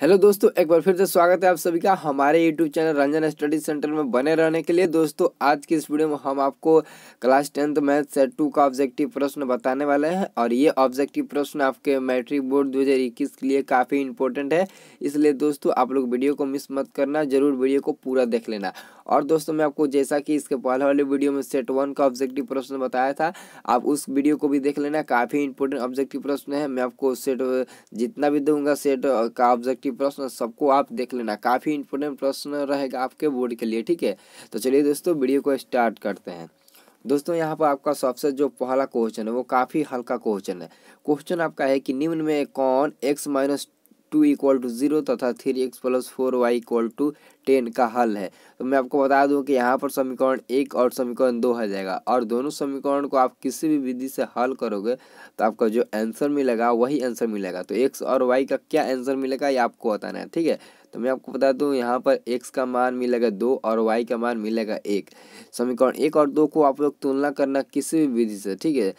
hello दोस्तों एक बार फिर से स्वागत है आप सभी का हमारे YouTube channel Ranjan study centre में बने रहने के लिए दोस्तों आज की इस वीडियो में हम आपको class tenth math set two का ऑब्जेक्टिव प्रश्न बताने वाले हैं और ये ऑब्जेक्टिव प्रश्न आपके मैट्रिक बोर्ड 2021 के लिए काफ़ी इंपॉर्टेंट है इसलिए दोस्तों आप लोग वीडियो को मिस मत करना जरूर वीडियो को पूरा देख लेना और दोस्तों मैं आपको जैसा कि इसके पहले वाले वीडियो में सेट वन का ऑब्जेक्टिव प्रश्न बताया था आप उस वीडियो को भी देख लेना काफ़ी इंपॉर्टेंट ऑब्जेक्टिव प्रश्न है मैं आपको सेट जितना भी दूंगा सेट का ऑब्जेक्टिव प्रश्न सबको आप देख लेना काफ़ी इंपॉर्टेंट प्रश्न रहेगा आपके बोर्ड के लिए ठीक है तो चलिए दोस्तों वीडियो को स्टार्ट करते हैं दोस्तों यहाँ पर आपका सबसे जो पहला क्वेश्चन है वो काफ़ी हल्का क्वेश्चन है क्वेश्चन आपका है कि निम्न में कौन X minus two equal to zero तथा three x plus four Y equal to ten का हल है तो मैं आपको बता दूं कि यहाँ पर समीकरण एक और समीकरण दो है जाएगा और दोनों समीकरण को आप किसी भी विधि से हल करोगे तो आपका जो आंसर मिलेगा वही आंसर मिलेगा तो एक्स और वाई का क्या आंसर मिलेगा ये आपको बताना है ठीक है तो मैं आपको बता दूं यहाँ पर एक्स का मान मिलेगा दो और वाई का मान मिलेगा एक समीकरण एक और दो को आप लोग तुलना करना किसी भी विधि से ठीक है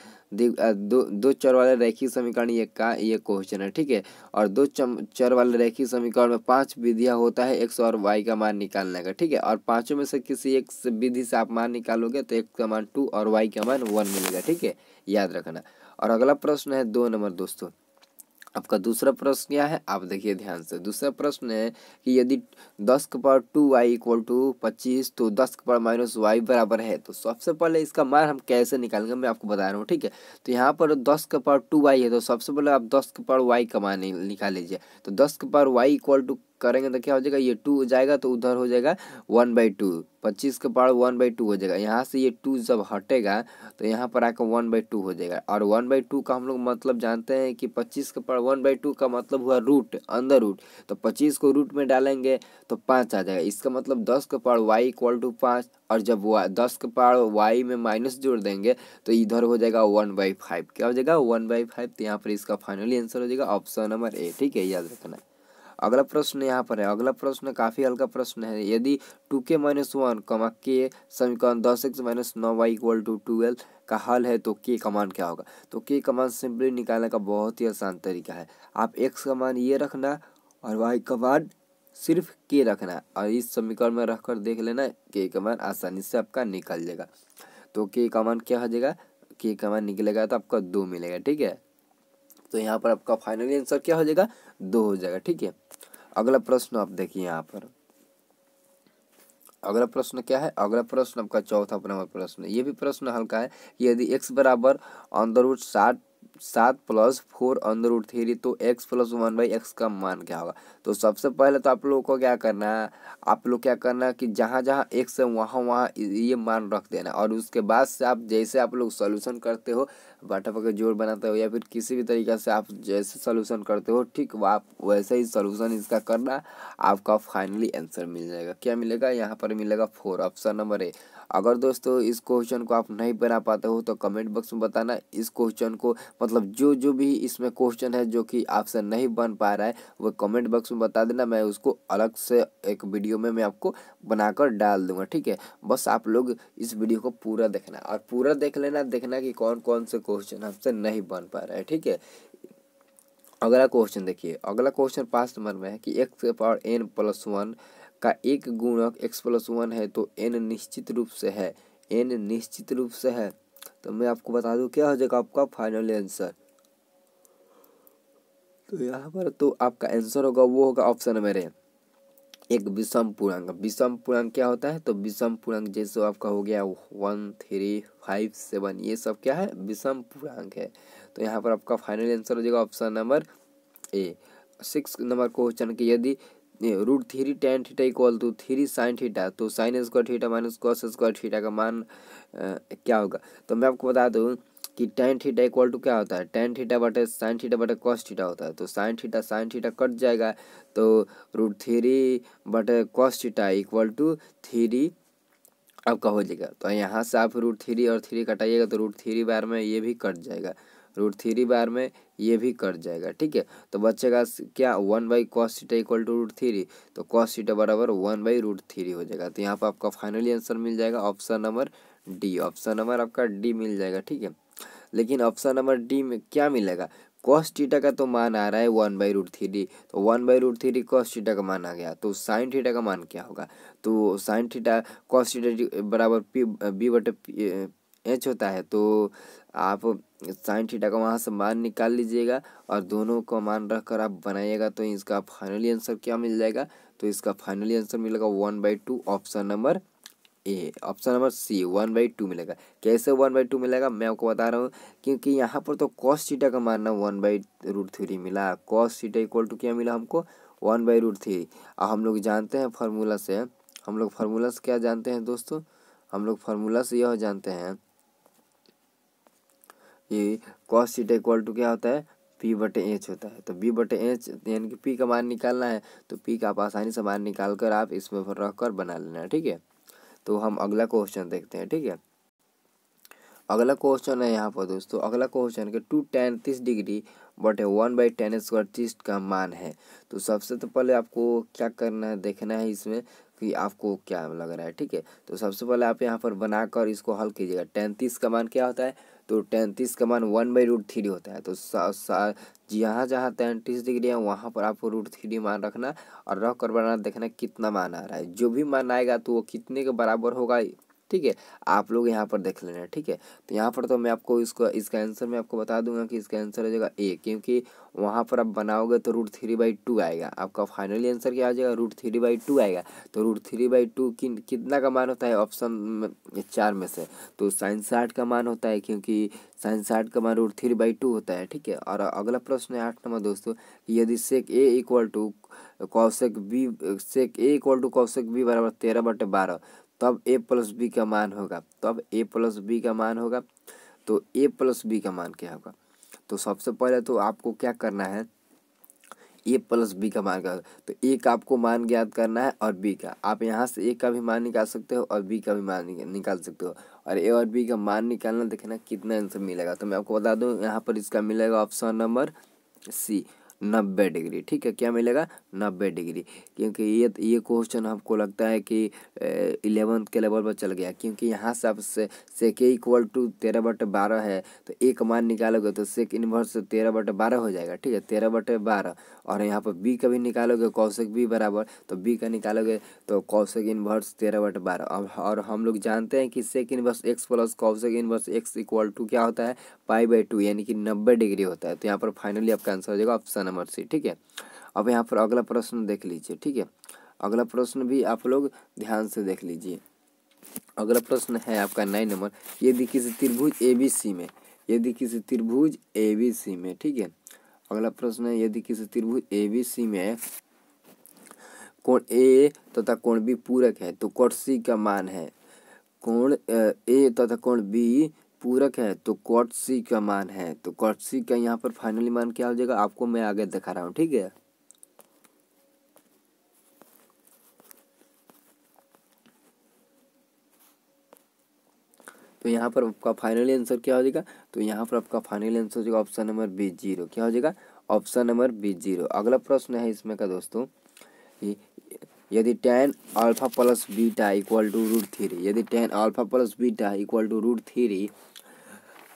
दो दो चर वाले रैखिक समीकरण ये का ये क्वेश्चन है ठीक है और दो चर वाले रैखिक समीकरण में पांच विधियाँ होता है एक्स और वाई का मान निकालने का ठीक है और पांचों में से किसी एक विधि से आप मान निकालोगे तो एक्स का मान टू और वाई का मान वन मिलेगा ठीक है याद रखना और अगला प्रश्न है दो नंबर दोस्तों आपका दूसरा प्रश्न क्या है आप देखिए ध्यान से दूसरा प्रश्न है कि यदि दस के power two Y equal to पच्चीस तो दस के पावर माइनस वाई बराबर है तो सबसे पहले इसका मान हम कैसे निकालेंगे मैं आपको बता रहा हूँ ठीक है तो यहाँ पर दस के पावर टू वाई है तो सबसे पहले आप दस के पावर वाई का मान निकाल लीजिए तो दस के पावर वाई इक्वल टू करेंगे तो क्या हो जाएगा ये टू जाएगा तो उधर हो जाएगा वन बाई टू पच्चीस का पावर वन बाई टू हो जाएगा यहाँ से ये टू जब हटेगा तो यहाँ पर आकर वन बाई टू हो जाएगा और वन बाई टू का हम लोग मतलब जानते हैं कि पच्चीस का पावर वन बाई टू का मतलब हुआ रूट अंदर रूट तो पच्चीस को रूट में डालेंगे तो पाँच आ जाएगा इसका मतलब दस का पावर वाई इक्वल टू पाँच और जब वो दस का पावर वाई में माइनस जोड़ देंगे तो इधर हो जाएगा वन बाई फाइव क्या हो जाएगा वन बाई फाइव तो यहाँ पर इसका फाइनली आंसर हो जाएगा ऑप्शन नंबर ए ठीक है याद रखना अगला प्रश्न यहाँ पर है अगला प्रश्न काफ़ी हल्का प्रश्न है यदि टू के माइनस वन कमा के समीकरण दस एक्स माइनस नौ वाई इक्वल टू ट्वेल्व का हल है तो के कमान क्या होगा तो के कमान सिंपली निकालने का बहुत ही आसान तरीका है आप एक्स का मान ये रखना और वाई का सिर्फ के रखना और इस समीकरण में रख कर देख लेना के कमान आसानी से आपका निकल जाएगा तो के कमान क्या हो जाएगा के कमान निकलेगा तो आपका दो मिलेगा ठीक है तो यहाँ पर आपका फाइनली आंसर क्या हो जाएगा दो हो जाएगा ठीक है अगला प्रश्न आप देखिए यहाँ पर अगला प्रश्न क्या है अगला प्रश्न आपका चौथा नंबर प्रश्न ये भी प्रश्न हल्का है यदि एक्स बराबर ऑन उठ सात साठ सात प्लस फोर अंदर रूट थ्री तो X plus one by X का मान क्या होगा तो सबसे पहले तो आप लोगों को क्या करना है आप लोग क्या करना है कि जहाँ जहाँ एक्स है वहाँ वहाँ ये मान रख देना और उसके बाद से आप जैसे आप लोग सोल्यूशन करते हो बाटा पकड़ जोड़ बनाते हो या फिर किसी भी तरीके से आप जैसे सोल्यूशन करते हो ठीक आप वैसे ही सोल्यूशन इसका करना आपका फाइनली आंसर मिल जाएगा क्या मिलेगा यहाँ पर मिलेगा फोर ऑप्शन नंबर ए अगर दोस्तों इस क्वेश्चन को आप नहीं बना पाते हो तो कमेंट बॉक्स में बताना इस क्वेश्चन को मतलब जो जो भी इसमें क्वेश्चन है जो कि आपसे नहीं बन पा रहा है वो कमेंट बॉक्स में बता देना मैं उसको अलग से एक वीडियो में मैं आपको बनाकर डाल दूंगा ठीक है बस आप लोग इस वीडियो को पूरा देखना और पूरा देख लेना देखना कि कौन कौन से क्वेश्चन आपसे नहीं बन पा रहा है ठीक है अगला क्वेश्चन देखिए अगला क्वेश्चन पाँच नंबर में है कि X power N plus one का एक गुणक x प्लस वन है तो n निश्चित रूप से है n निश्चित रूप से है तो मैं आपको बता दूं क्या हो जाएगा आपका फाइनल आंसर तो यहाँ पर तो आपका आंसर होगा वो होगा ऑप्शन मेरे एक विषम पूर्णांक विषम पूर्णांक क्या होता है तो विषम पूर्णांक जैसे आपका हो गया वन थ्री फाइव सेवन ये सब क्या है विषम पूर्णांक है तो यहाँ पर आपका फाइनल आंसर हो जाएगा option number A six number question के यदि root three tan theta equal to three sine theta तो sine square theta minus cos square theta का मान क्या होगा तो मैं आपको बता दूँ कि टेन थीटा इक्वल टू क्या होता है टेन थीटा बटे साइन थीटा बटे कॉस थीटा होता है तो sine theta sine theta cut जाएगा तो रूट थ्री बटे cos theta equal to three आपका हो जाएगा तो यहाँ से आप रूट थ्री और थ्री कटाइएगा तो रूट थ्री बार में ये भी कट जाएगा रूट थ्री बार में ये भी कट जाएगा ठीक है तो बच्चे का क्या one by cos theta equal to root three तो कॉस सीटा बराबर वन बाई रूट थ्री हो जाएगा तो यहाँ पर आपका फाइनली आंसर मिल जाएगा option number D option number आपका डी मिल जाएगा ठीक है लेकिन ऑप्शन नंबर डी में क्या मिलेगा कॉस टीटा का तो मान आ रहा है वन बाई रूट थ्री तो one by root three cos theta का मान आ गया तो साइन थीटा का मान क्या होगा तो साइन थीटा कॉस बराबर पी बी बटे एच होता है तो आप साइन थीटा का वहाँ से मान निकाल लीजिएगा और दोनों का मान रख कर आप बनाइएगा तो इसका फाइनली आंसर क्या मिल जाएगा तो इसका फाइनली आंसर मिलेगा one by two option number A option number C one by two मिलेगा कैसे वन बाई टू मिलेगा मैं आपको बता रहा हूँ क्योंकि यहाँ पर तो कॉस सीटा का मानना वन बाई रूट थ्री मिला कॉस सीटा इक्वल टू क्या मिला हमको वन बाई रूट थ्री और हम लोग जानते हैं फार्मूला से हम लोग फार्मूला से क्या जानते हैं दोस्तों हम लोग फार्मूला से यह जानते हैं ये कॉस सीटा इक्वल टू क्या होता है पी बटे एच होता है तो बी बटे एच यानी कि पी का मान निकालना है तो पी का आप आसानी से मान निकाल कर आप इसमें रख कर बना लेना है ठीक है तो हम अगला क्वेश्चन देखते हैं ठीक है अगला क्वेश्चन है यहाँ पर दोस्तों अगला क्वेश्चन के टू टेन तीस डिग्री बटे वन बाई टेन स्क्वायर तीस का मान है तो सबसे तो पहले आपको क्या करना है देखना है इसमें कि आपको क्या लग रहा है ठीक है तो सबसे पहले आप यहाँ पर बनाकर इसको हल कीजिएगा टेन तीस का मान क्या होता है तो तैंतीस का मान वन बाई रूट थ्री होता है तो जहाँ जहाँ तैंतीस डिग्री है वहाँ पर आपको रूट थ्री मान रखना और रख कर बनाना देखना कितना मान आ रहा है जो भी मान आएगा तो वो कितने के बराबर होगा ठीक है आप लोग यहाँ पर देख लेना ठीक है तो यहाँ पर तो मैं आपको इसको इसका आंसर मैं आपको बता दूंगा कि इसका आंसर हो जाएगा ए क्योंकि वहाँ पर आप बनाओगे तो रूट थ्री बाई टू आएगा आपका फाइनली आंसर क्या आ जाएगा रूट थ्री बाई टू आएगा तो रूट थ्री बाई टू किन कितना का मान होता है ऑप्शन चार में से तो साइंस साठ का मान होता है क्योंकि साइंस साठ का मान रूट थ्री बाई टू होता है ठीक है और अगला प्रश्न है आठ नंबर दोस्तों यदि sec A equal to cosec B sec A equal to cosec B बराबर तेरह बटे बारह तब ए प्लस बी का मान होगा तब ए प्लस बी का मान होगा तो ए प्लस बी का मान क्या होगा तो सबसे पहले तो आपको क्या करना है ए प्लस बी का मान का तो ए का आपको मान ज्ञात करना है और बी का आप यहाँ से ए का भी मान निकाल सकते हो और बी का भी मान निकाल सकते हो और ए और बी का मान निकालना देखना कितना आंसर मिलेगा तो मैं आपको बता दूँ यहाँ पर इसका मिलेगा ऑप्शन नंबर सी नब्बे डिग्री ठीक है क्या मिलेगा नब्बे डिग्री क्योंकि ये ये क्वेश्चन आपको लगता है कि इलेवंथ के लेवल पर चल गया क्योंकि यहाँ से आप से, से के इक्वल टू तेरह बटे बारह है तो एक मान निकालोगे तो सेक इनवर्स तेरह बटे बारह हो जाएगा ठीक है तेरह बटे बारह और यहाँ पर बी का भी निकालोगे कौशिक बी बराबर तो बी का निकालोगे तो कौशिक इनवर्स तेरह बटे बारह और हम लोग जानते हैं कि sec inverse x plus cosec inverse x equal to क्या होता है पाई बाई टू यानी कि नब्बे डिग्री होता है तो यहाँ पर फाइनली आपका आंसर हो जाएगा ऑप्शन नंबर सी ठीक है अब यहाँ पर अगला प्रश्न देख लीजिए ठीक है अगला प्रश्न भी आप लोग ध्यान से देख लीजिए अगला प्रश्न है आपका नाइन नंबर यदि किसी त्रिभुज ए बी सी में यदि किसी त्रिभुज ए बी सी में ठीक है अगला प्रश्न है यदि किसी त्रिभुज ए बी सी में कोण ए तथा कोण बी पूरक है तो कोण सी का मान है कोण ए तथा कोण बी पूरक है तो कॉट सी का मान है तो कॉट सी का यहाँ पर फाइनली मान क्या हो जाएगा आपको मैं आगे दिखा रहा हूँ ठीक है तो यहाँ पर आपका फाइनल आंसर क्या हो जाएगा तो यहाँ पर आपका फाइनल आंसर हो जाएगा ऑप्शन नंबर बी जीरो क्या हो जाएगा ऑप्शन नंबर बी जीरो अगला प्रश्न है इसमें का दोस्तों यदि tan alpha plus beta equal to root three यदि tan alpha plus beta equal to root three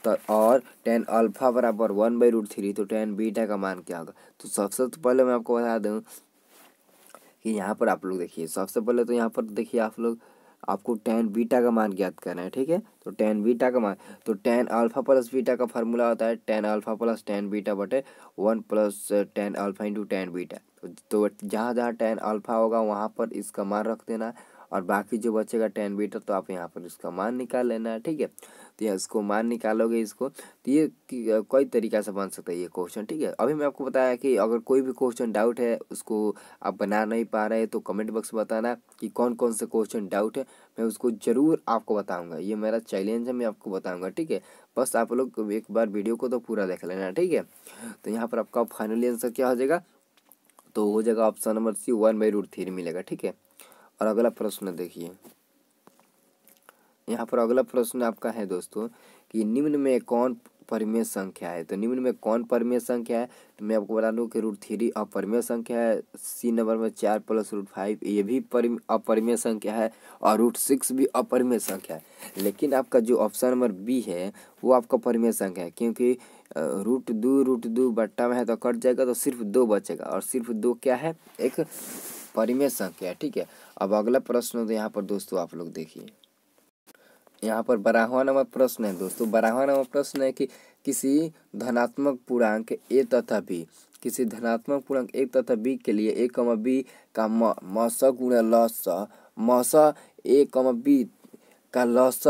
तो और टेन अल्फा बराबर वन बाई रूट थ्री तो टेन बीटा का मान क्या होगा तो सबसे तो पहले मैं आपको बता दूँ कि यहाँ पर आप लोग देखिए सबसे पहले तो यहाँ पर देखिए आप लोग आपको टेन बीटा का मान ज्ञात करना है ठीक है तो टेन बीटा का मान तो टेन अल्फा प्लस बीटा का फार्मूला होता है tan alpha plus tan beta बटे one plus tan alpha into tan beta तो जहाँ जहाँ टेन अल्फा होगा वहाँ पर इसका मान रख देना है और बाकी जो बचेगा टेन बीटर तो आप यहाँ पर इसका मान निकाल लेना है ठीक है तो यहाँ इसको मान निकालोगे इसको तो ये कई तरीका से बन सकता है ये क्वेश्चन ठीक है अभी मैं आपको बताया कि अगर कोई भी क्वेश्चन डाउट है उसको आप बना नहीं पा रहे तो कमेंट बॉक्स में बताना कि कौन कौन से क्वेश्चन डाउट है मैं उसको ज़रूर आपको बताऊँगा ये मेरा चैलेंज है मैं आपको बताऊँगा ठीक है बस आप लोग एक बार वीडियो को तो पूरा देख लेना ठीक है तो यहाँ पर आपका फाइनली आंसर क्या हो जाएगा तो हो जाएगा option number C one by root three मिलेगा ठीक है और अगला प्रश्न देखिए यहाँ पर अगला प्रश्न आपका है दोस्तों कि निम्न में कौन परिमेय संख्या है तो निम्न में कौन परिमेय संख्या है तो मैं आपको बता दूँ कि रूट थ्री अपरिमेय संख्या है सी नंबर में चार प्लस रूट फाइव ये भी अपरिमेय संख्या है और रूट सिक्स भी अपरिमेय संख्या है लेकिन आपका जो ऑप्शन नंबर बी है वो आपका परिमेय संख्या है क्योंकि रूट दो रूट दो बट्टा में है तो कट जाएगा तो सिर्फ दो बचेगा और सिर्फ दो क्या है एक परिमेय संख्या ठीक है अब अगला प्रश्न तो यहाँ पर दोस्तों आप लोग देखिए यहाँ पर बारहवा नंबर प्रश्न है दोस्तों बारहवा नंबर प्रश्न है कि किसी धनात्मक पूर्णांक ए तथा बी किसी धनात्मक पूर्णांक ए तथा बी के लिए ए कम बी का म मस गुण लस मस ए कम बी का लस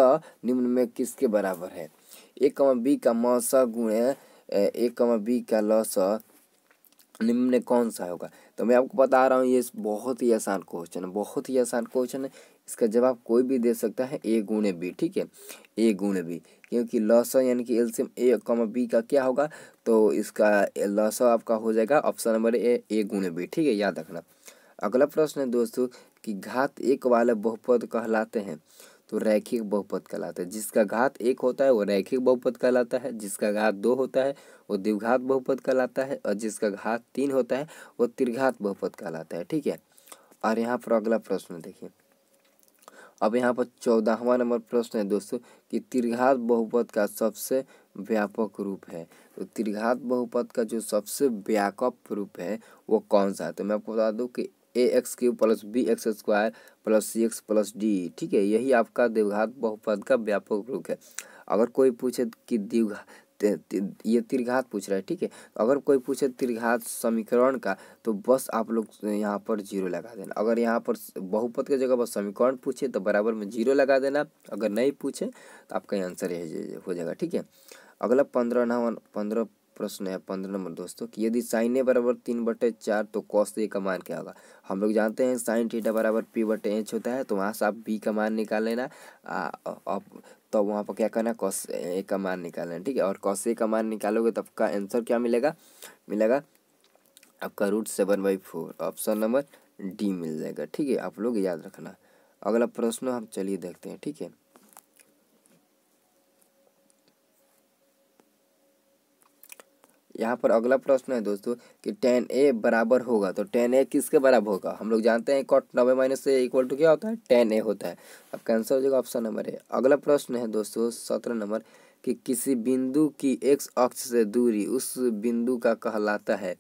निम्न में किसके बराबर है ए कम बी का मस गुण ए कम बी का लस निम्न कौन सा होगा तो मैं आपको बता रहा हूँ ये बहुत ही आसान क्वेश्चन है बहुत ही आसान क्वेश्चन है इसका जवाब कोई भी दे सकता है ए गुणे बी ठीक है ए गुणे बी क्योंकि लस यानी कि एल्सियम ए कम बी का क्या होगा तो इसका लस आपका हो जाएगा ऑप्शन नंबर ए ए गुणे बी ठीक है याद रखना अगला प्रश्न है दोस्तों कि घात एक वाले बहुपद कहलाते हैं तो रैखिक बहुपद कहलाता है जिसका घात एक होता है वो रैखिक बहुपद कहलाता है जिसका घात दो होता है वो द्विघात बहुपद कहलाता है और जिसका घात तीन होता है वो त्रिघात बहुपद कहलाता है ठीक है और यहाँ पर अगला प्रश्न देखिए अब यहाँ पर चौदाहवा नंबर प्रश्न है दोस्तों कि त्रिघात बहुपद का सबसे व्यापक रूप है तो त्रिघात बहुपद का जो सबसे व्यापक रूप है वो कौन सा है तो मैं आपको बता दूँ कि A x cube plus B x square plus C x plus D ठीक है यही आपका द्विघात बहुपद का व्यापक रूप है अगर कोई पूछे कि द्विघात ये त्रिघात पूछ रहा है ठीक है अगर कोई पूछे त्रिघात समीकरण का तो बस आप लोग यहाँ पर जीरो लगा देना अगर यहाँ पर बहुपद की जगह बस समीकरण पूछे तो बराबर में जीरो लगा देना अगर नहीं पूछे तो आपका आंसर यही हो जाएगा ठीक है अगला पंद्रह नवन पंद्रह प्रश्न है पंद्रह नंबर दोस्तों कि यदि साइन ए बराबर तीन बटे चार तो कॉस ए तो का मान क्या होगा हम लोग जानते हैं साइन थीटा बराबर पी बटे एच होता है तो वहाँ से आप बी का मान निकाल लेना आप तो वहाँ पर क्या करना कॉस ए का मान निकाल लेना ठीक है और कॉस ए का मान निकालोगे तो आपका आंसर क्या मिलेगा मिलेगा आपका root seven by four option number D मिल जाएगा ठीक है आप लोग याद रखना अगला प्रश्न हम चलिए देखते हैं ठीक है यहाँ पर अगला प्रश्न है दोस्तों कि टेन ए बराबर होगा तो टेन ए किसके बराबर होगा हम लोग जानते हैं कॉट नब्बे माइनस ए इक्वल टू क्या होता है टेन ए होता है अब आंसर हो जाएगा ऑप्शन नंबर ए अगला प्रश्न है दोस्तों सत्रह नंबर कि किसी बिंदु की एक्स अक्ष से दूरी उस बिंदु का कहलाता है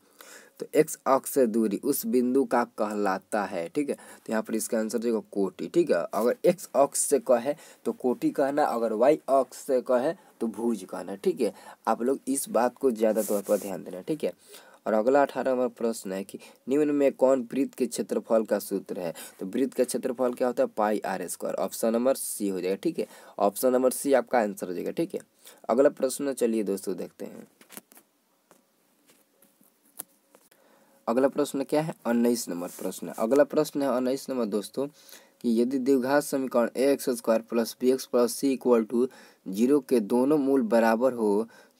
तो एक्स अक्ष से दूरी उस बिंदु का कहलाता है ठीक है तो यहाँ पर इसका आंसर देगा कोटि ठीक है अगर एक्स अक्ष से कहे तो कोटि कहना अगर वाई अक्ष से कहे तो भूज कहना ठीक है आप लोग इस बात को ज़्यादा तौर पर ध्यान देना ठीक है और अगला अठारह नंबर प्रश्न है कि निम्न में कौन वृत्त के क्षेत्रफल का सूत्र है तो वृत्त का क्षेत्रफल क्या होता है pi r square option number C हो जाएगा ठीक है ऑप्शन नंबर सी आपका आंसर हो जाएगा ठीक है अगला प्रश्न चलिए दोस्तों देखते हैं अगला प्रश्न क्या है उन्नीस नंबर प्रश्न अगला प्रश्न है उन्नीस नंबर दोस्तों कि यदि द्विघात समीकरण A x square plus B x plus C equal to zero के दोनों मूल बराबर हो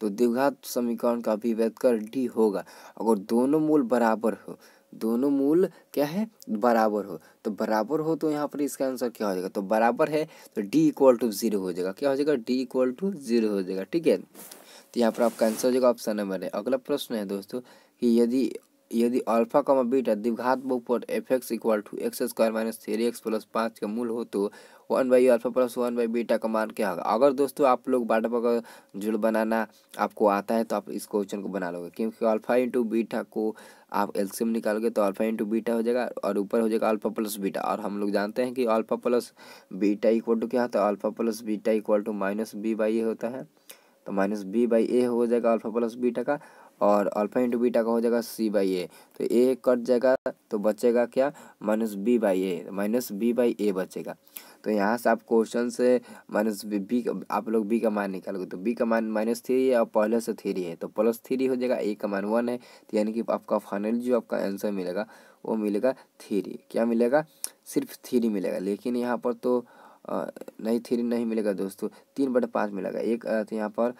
तो द्विघात समीकरण का कर डी होगा अगर दोनों मूल बराबर हो दोनों मूल क्या है बराबर हो तो बराबर हो तो यहाँ पर इसका आंसर क्या हो जाएगा तो बराबर है तो डी इक्वल टू जीरो हो जाएगा क्या हो जाएगा डी इक्वल टू जीरो हो जाएगा ठीक है तो यहाँ पर आपका आंसर हो जाएगा ऑप्शन नंबर है अगला प्रश्न है दोस्तों कि यदि यदि अल्फा कमा बीटा द्विघात बहुपद f x equal to x square minus three x plus पाँच का मूल हो तो one by alpha plus one by beta का मान क्या होगा अगर दोस्तों आप लोग बाटा का जुड़ बनाना आपको आता है तो आप इस क्वेश्चन को बना लोगे क्योंकि अल्फा इंटू बीटा को आप एल्सियम निकालोगे तो अल्फा इंटू बीटा हो जाएगा और ऊपर हो जाएगा अल्फा प्लस बीटा और हम लोग जानते हैं कि alpha plus beta equal to क्या होता है alpha plus beta equal to minus B by A होता है तो माइनस बी बाई ए हो जाएगा अल्फा प्लस बीटा का और अल्फा इंटू बीटा का हो जाएगा सी बाई ए तो ए कट जाएगा तो बचेगा क्या minus B by A minus B by A बचेगा तो यहाँ से आप क्वेश्चन से माइनस बी आप लोग बी का मान निकालोगे तो बी का मान माइनस थ्री है और पहले से थ्री है तो प्लस थ्री हो जाएगा ए का मान वन है तो यानी कि आपका फाइनल जो आपका आंसर मिलेगा वो मिलेगा थ्री क्या मिलेगा सिर्फ थ्री मिलेगा लेकिन यहाँ पर तो नहीं थ्री नहीं मिलेगा दोस्तों तीन बटे पाँच मिलेगा एक तो यहाँ पर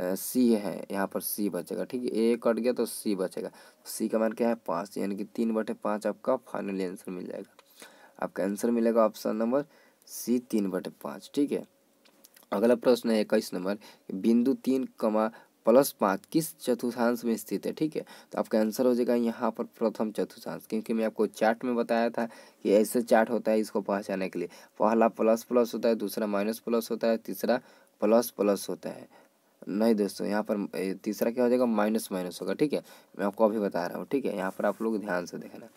सी है यहाँ पर सी बचेगा ठीक है ए कट गया तो सी बचेगा तो सी का मान क्या है पाँच यानी कि तीन बटे पाँच आपका फाइनल आंसर मिल जाएगा आपका आंसर मिलेगा ऑप्शन नंबर सी तीन बटे पाँच ठीक है अगला प्रश्न है इक्कीस नंबर बिंदु तीन कमा प्लस पाँच किस चतुर्थांश में स्थित है ठीक है तो आपका आंसर हो जाएगा यहाँ पर प्रथम चतुर्थांश क्योंकि मैं आपको चार्ट में बताया था कि ऐसे चार्ट होता है इसको पहचाने के लिए पहला प्लस प्लस होता है दूसरा माइनस प्लस होता है तीसरा प्लस प्लस होता है नहीं दोस्तों यहाँ पर तीसरा क्या हो जाएगा माइनस माइनस होगा ठीक है मैं आपको अभी बता रहा हूँ ठीक है यहाँ पर आप लोग ध्यान से देखना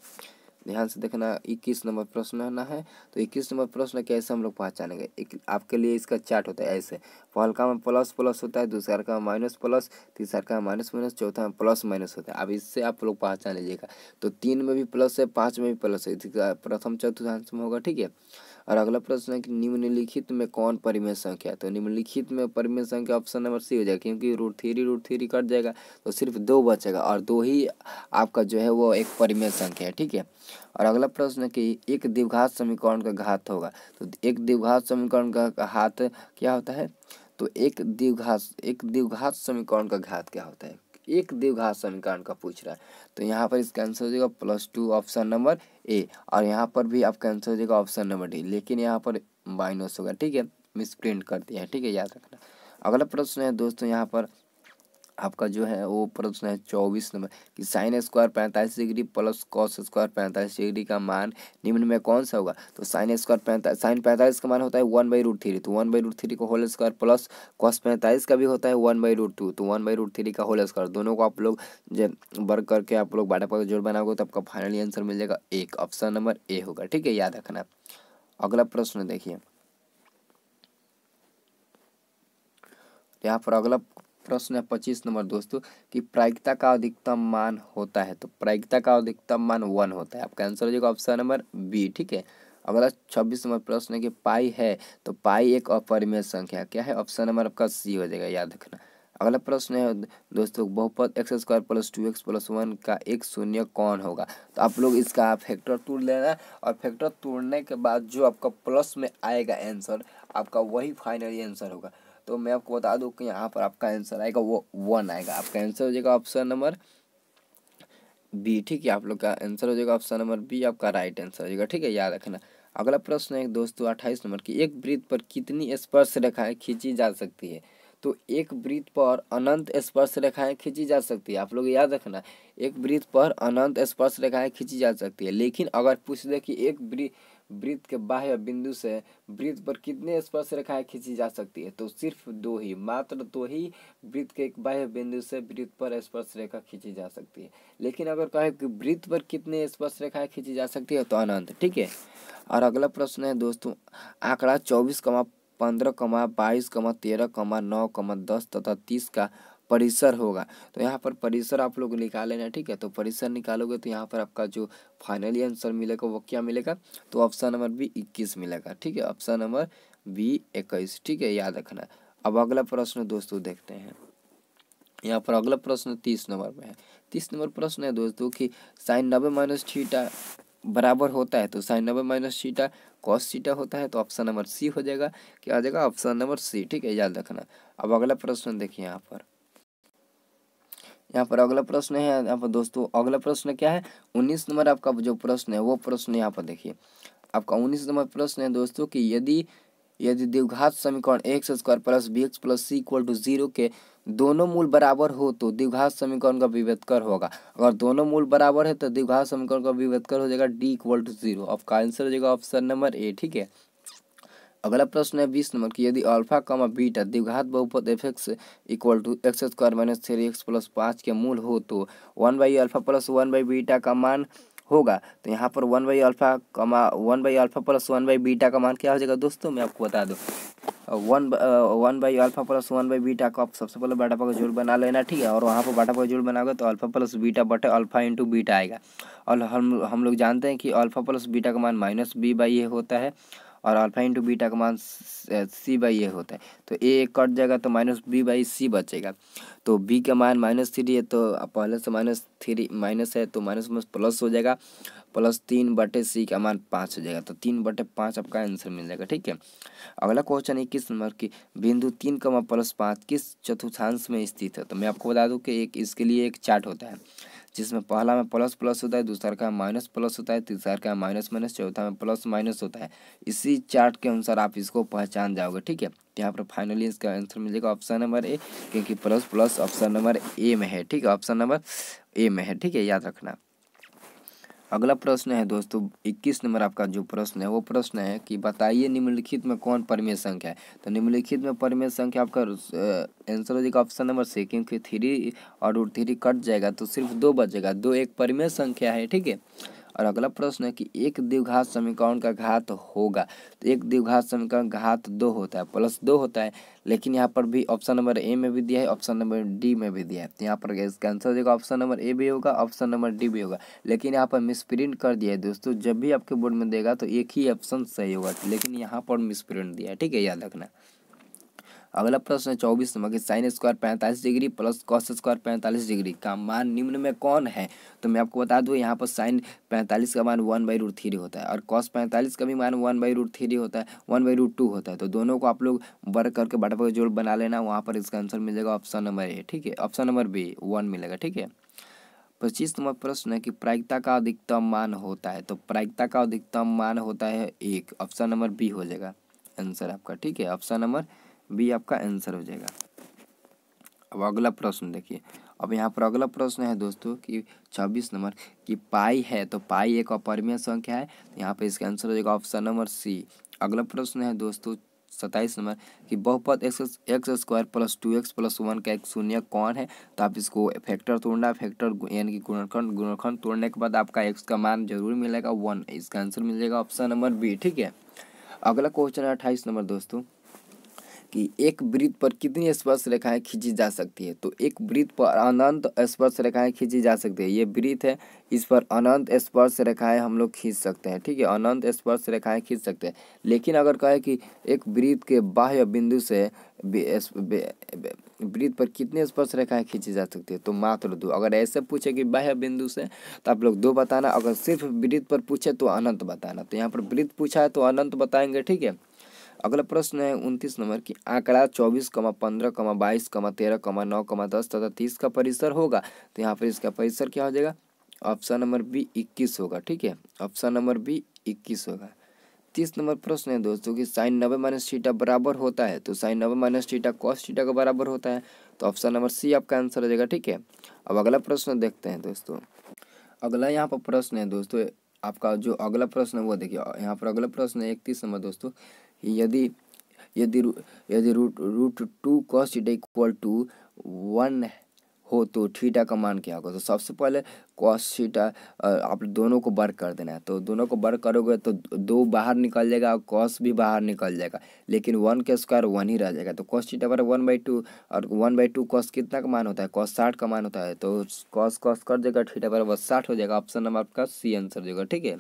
ध्यान से देखना इक्कीस नंबर प्रश्न ना है तो इक्कीस नंबर प्रश्न कैसे हम लोग पहचानेंगे आपके लिए इसका चार्ट होता है ऐसे पहलका में प्लस प्लस होता है दूसरा का माइनस प्लस तीसरा का माइनस माइनस चौथा में प्लस माइनस होता है अब इससे आप लोग पहचान लीजिएगा तो तीन में भी प्लस है पाँच में भी प्लस है प्रथम चतुर्थांश में होगा ठीक है और अगला प्रश्न है कि निम्नलिखित में कौन परिमेय संख्या है तो निम्नलिखित में परिमेय संख्या ऑप्शन नंबर सी हो जाएगा क्योंकि root three root three cut जाएगा तो सिर्फ दो बचेगा और दो ही आपका जो है वो एक परिमेय संख्या है ठीक है और अगला प्रश्न है कि एक द्विघात समीकरण का घात होगा तो एक द्विघात समीकरण का घात क्या होता है तो एक द्विघात एक द्विघात समीकरण का घात क्या होता है एक द्विघात समीकरण का पूछ रहा है तो यहाँ पर इसका आंसर हो जाएगा plus two option number A और यहाँ पर भी आपका आंसर हो जाएगा ऑप्शन नंबर डी लेकिन यहाँ पर माइनस होगा ठीक है मिस प्रिंट कर दिया है ठीक है याद रखना अगला प्रश्न है दोस्तों यहाँ पर आपका जो है वो प्रश्न है चौबीस नंबर कि साइन स्क्वायर पैंतालीस डिग्री प्लस कॉस स्क्वायर पैंतालीस डिग्री का मान निम्न में कौन सा होगा तो साइन स्क्वायर पैंतालीस साइन पैंतालीस का मान होता है वन बाई रूट थ्री तो वन बाई रूट थ्री का होल स्क्वायर प्लस कॉस पैंतालीस का भी होता है वन बाई रूट टू तो वन बाई रूट थ्री का होल स्क्वायर दोनों को आप लोग वर्क करके आप लोग बारह पर जोड़ बनाओगे तो आपका फाइनल आंसर मिल जाएगा एक ऑप्शन नंबर ए होगा ठीक है याद रखना अगला प्रश्न देखिए यहाँ पर अगला प्रश्न है पच्चीस नंबर दोस्तों कि प्रायिकता का अधिकतम मान होता है तो प्रायिकता का अधिकतम मान वन होता है आपका आंसर हो जाएगा ऑप्शन नंबर बी ठीक है अगला छब्बीस नंबर प्रश्न है कि पाई है तो पाई एक अपरिमेय संख्या क्या है ऑप्शन नंबर आपका सी हो जाएगा याद रखना अगला प्रश्न है दोस्तों बहुपद x square plus two x plus one का एक शून्य कौन होगा तो आप लोग इसका फैक्टर तोड़ लेना और फैक्टर तोड़ने के बाद जो आपका प्लस में आएगा आंसर आपका वही फाइनल आंसर होगा तो मैं आपको बता दूँ कि यहाँ पर आपका आंसर आएगा वो वन आएगा आपका आंसर हो जाएगा ऑप्शन नंबर बी ठीक है आप लोग का आंसर हो जाएगा ऑप्शन नंबर बी आपका राइट आंसर हो जाएगा ठीक है याद रखना अगला प्रश्न है दोस्तों अट्ठाईस नंबर की एक वृत्त पर कितनी स्पर्श रेखाएं खींची जा सकती है तो एक वृत्त पर अनंत स्पर्श रेखाएं खींची जा सकती है आप लोग याद रखना एक वृत्त पर अनंत स्पर्श रेखाएं खींची जा सकती है लेकिन अगर पूछ दे कि एक वृत्त वृत्त के बाह्य बिंदु से वृत्त पर कितने स्पर्श रेखाएं खींची जा सकती है तो सिर्फ दो ही मात्र दो ही वृत्त के एक बाह्य बिंदु से वृत्त पर स्पर्श रेखा खींची जा सकती है लेकिन अगर कहे कि वृत्त पर कितने स्पर्श रेखाएं खींची जा सकती है तो अनंत ठीक है और अगला प्रश्न है दोस्तों आंकड़ा चौबीस कमा पंद्रह कमा बाईस कमा तेरह कमा नौ कमा दस तथा तीस का परिसर होगा तो यहाँ पर परिसर आप लोग निकाल लेना ठीक है तो परिसर निकालोगे तो यहाँ पर आपका जो फाइनली आंसर मिलेगा वो क्या मिलेगा तो ऑप्शन नंबर बी इक्कीस मिलेगा ठीक है ऑप्शन नंबर बी इक्कीस ठीक है याद रखना अब अगला प्रश्न दोस्तों देखते हैं यहाँ पर अगला प्रश्न तीस नंबर में है तीस नंबर प्रश्न है दोस्तों कि साइन नब्बे माइनस छीटा बराबर होता है तो साइन नब्बे माइनस छीटा कॉस सीटा होता है तो ऑप्शन नंबर सी हो जाएगा क्या आ जाएगा ऑप्शन नंबर सी ठीक है याद रखना अब अगला प्रश्न देखिए यहाँ पर यहाँ पर अगला प्रश्न है यहाँ पर दोस्तों अगला प्रश्न क्या है उन्नीस नंबर आपका जो प्रश्न है वो प्रश्न यहाँ पर देखिए आपका उन्नीस नंबर प्रश्न है दोस्तों कि यदि यदि द्विघात समीकरण x square plus B x plus C equal to zero के दोनों मूल बराबर हो तो द्विघात समीकरण का विवेदकर होगा अगर दोनों मूल बराबर है तो द्विघात समीकरण का विभेदकर हो जाएगा डी इक्वल टू जीरो आपका आंसर हो जाएगा ऑप्शन नंबर ए ठीक है अगला प्रश्न है बीस नंबर की यदि अल्फा कमा बीटा द्विघात बहुपद f x equal to x square minus three x plus पाँच के मूल हो तो one by alpha plus one by beta का मान होगा तो यहाँ पर one by alpha comma one by alpha plus one by beta का मान क्या हो जाएगा दोस्तों मैं आपको बता दूँ one one by alpha plus one by beta को आप सबसे पहले बाटापा का जोड़ बना लेना ठीक है और वहाँ पर बाटा का जोड़ बनाओगे तो अल्फा प्लस बीटा बटे अल्फा इंटू बीटा आएगा और हम हम लोग जानते हैं कि अल्फा प्लस बीटा का मान माइनस बी बाई ए होता है और अल्फा इंटू बीटा का मान सी बाई ए होता है तो ए कट जाएगा तो माइनस बी बाई सी बचेगा तो बी का मान माइनस थ्री है तो पहले से माइनस थ्री माइनस है तो माइनस माइनस प्लस हो जाएगा प्लस तीन बटे सी का मान पाँच हो जाएगा तो तीन बटे पाँच आपका आंसर मिल जाएगा ठीक है अगला क्वेश्चन है किस नंबर की बिंदु तीन कमा प्लस पाँच किस चतुर्थांश में स्थित है तो मैं आपको बता दूँ कि एक इसके लिए एक चार्ट होता है जिसमें पहला में प्लस प्लस होता है दूसरा का माइनस प्लस होता है तीसरा का माइनस माइनस चौथा में प्लस माइनस होता है इसी चार्ट के अनुसार आप इसको पहचान जाओगे ठीक है यहाँ पर फाइनली इसका आंसर मिलेगा ऑप्शन नंबर ए क्योंकि plus plus option number A में है ठीक है ऑप्शन नंबर ए में है ठीक है याद रखना अगला प्रश्न है दोस्तों इक्कीस नंबर आपका जो प्रश्न है वो प्रश्न है कि बताइए निम्नलिखित में कौन परमेय संख्या है तो निम्नलिखित में परमेय संख्या आपका आंसर हो जाएगा ऑप्शन नंबर सी क्योंकि थ्री और रूट थ्री कट जाएगा तो सिर्फ दो बचेगा दो एक परमेय संख्या है ठीक है और अगला प्रश्न है कि एक द्विघात समीकरण का घात होगा तो एक द्विघात समीकरण घात दो होता है प्लस दो होता है लेकिन यहाँ पर भी ऑप्शन नंबर ए में भी दिया है ऑप्शन नंबर डी में भी दिया है तो यहाँ पर इसका आंसर देगा ऑप्शन नंबर ए भी होगा ऑप्शन नंबर डी भी होगा लेकिन यहाँ पर मिसप्रिंट कर दिया है दोस्तों जब भी आपके बोर्ड में देगा तो एक ही ऑप्शन सही होगा लेकिन यहाँ पर मिसप्रिंट दिया है ठीक है याद रखना अगला प्रश्न है चौबीस नंबर की साइन स्क्वायर पैंतालीस डिग्री प्लस कॉस स्क्वायर पैंतालीस डिग्री का मान निम्न में कौन है तो मैं आपको बता दूँ यहाँ पर साइन पैंतालीस का मान वन बाई रूट थ्री होता है और कॉस पैंतालीस का भी मान वन बाई रूट थ्री होता है वन बाई रूट टू होता है तो दोनों को आप लोग वर्क करके बटा पर जोड़ बना लेना वहाँ पर इसका आंसर मिल जाएगा ऑप्शन नंबर ए ठीक है ऑप्शन नंबर बी वन मिलेगा ठीक है पच्चीस नंबर प्रश्न है कि प्रायिकता का अधिकतम मान होता है तो प्रायिकता का अधिकतम मान होता है एक ऑप्शन नंबर बी हो जाएगा आंसर आपका ठीक है ऑप्शन नंबर बी आपका आंसर हो जाएगा अब अगला प्रश्न देखिए अब यहाँ पर अगला प्रश्न है दोस्तों कि छब्बीस नंबर कि पाई है तो पाई एक अपरमीय संख्या है तो यहाँ पर इसका आंसर हो जाएगा ऑप्शन नंबर सी अगला प्रश्न है दोस्तों सत्ताईस नंबर कि बहुपद x x square plus two x plus one का एक शून्य कौन है तो आप इसको फैक्टर तोड़ना फैक्टर यानी कि गुणखंड गुणखंड तोड़ने के बाद आपका एक्स का मान जरूर मिलेगा वन इसका आंसर मिल जाएगा ऑप्शन नंबर बी ठीक है अगला क्वेश्चन है अट्ठाईस नंबर दोस्तों कि एक वृत्त पर कितनी स्पर्श रेखाएं खींची जा सकती है तो एक वृत्त पर अनंत स्पर्श रेखाएं खींची जा सकती है ये वृत्त है इस पर अनंत स्पर्श रेखाएं हम लोग खींच सकते हैं ठीक है अनंत स्पर्श रेखाएं खींच सकते हैं लेकिन अगर कहे कि एक वृत्त के बाह्य बिंदु से वृत्त पर कितनी स्पर्श रेखाएं खींची जा सकती है तो मात्र दो अगर ऐसे पूछे कि बाह्य बिंदु से तो आप लोग दो बताना अगर सिर्फ वृत्त पर पूछे तो अनंत बताना तो यहाँ पर वृत्त पूछा है तो अनंत बताएंगे ठीक है अगला प्रश्न है उनतीस नंबर की आंकड़ा चौबीस कमा पंद्रह कमा बाईस कमा तेरह कमा नौ कमा दस तथा तीस का परिसर होगा तो यहाँ पर इसका परिसर क्या हो जाएगा ऑप्शन नंबर बी इक्कीस होगा ठीक है ऑप्शन नंबर बी इक्कीस होगा तीस नंबर प्रश्न है दोस्तों कि साइन नब्बे माइनस थीटा बराबर होता है तो साइन नब्बे माइनस थीटा कॉस थीटा का बराबर होता है तो ऑप्शन नंबर सी आपका आंसर हो जाएगा ठीक है अब अगला प्रश्न देखते हैं दोस्तों अगला यहाँ पर प्रश्न है दोस्तों आपका जो अगला प्रश्न है वो देखिए यहाँ पर अगला प्रश्न है इकतीस नंबर दोस्तों यदि यदि यदि root root two cos theta equal to one हो तो थीटा का मान क्या होगा तो सबसे पहले कॉस थीटा आप दोनों को वर्क कर देना है तो दोनों को वर्क करोगे तो दो बाहर निकल जाएगा और कॉस भी बाहर निकल जाएगा लेकिन वन के स्क्वायर वन ही रह जाएगा तो कॉस थीटा पर वन बाई टू और वन बाई टू कॉस कितना का मान होता है कॉस साठ का मान होता है तो कॉस कॉस कर देगा थीटा वह साठ हो जाएगा ऑप्शन नंबर आपका सी आंसर देगा ठीक है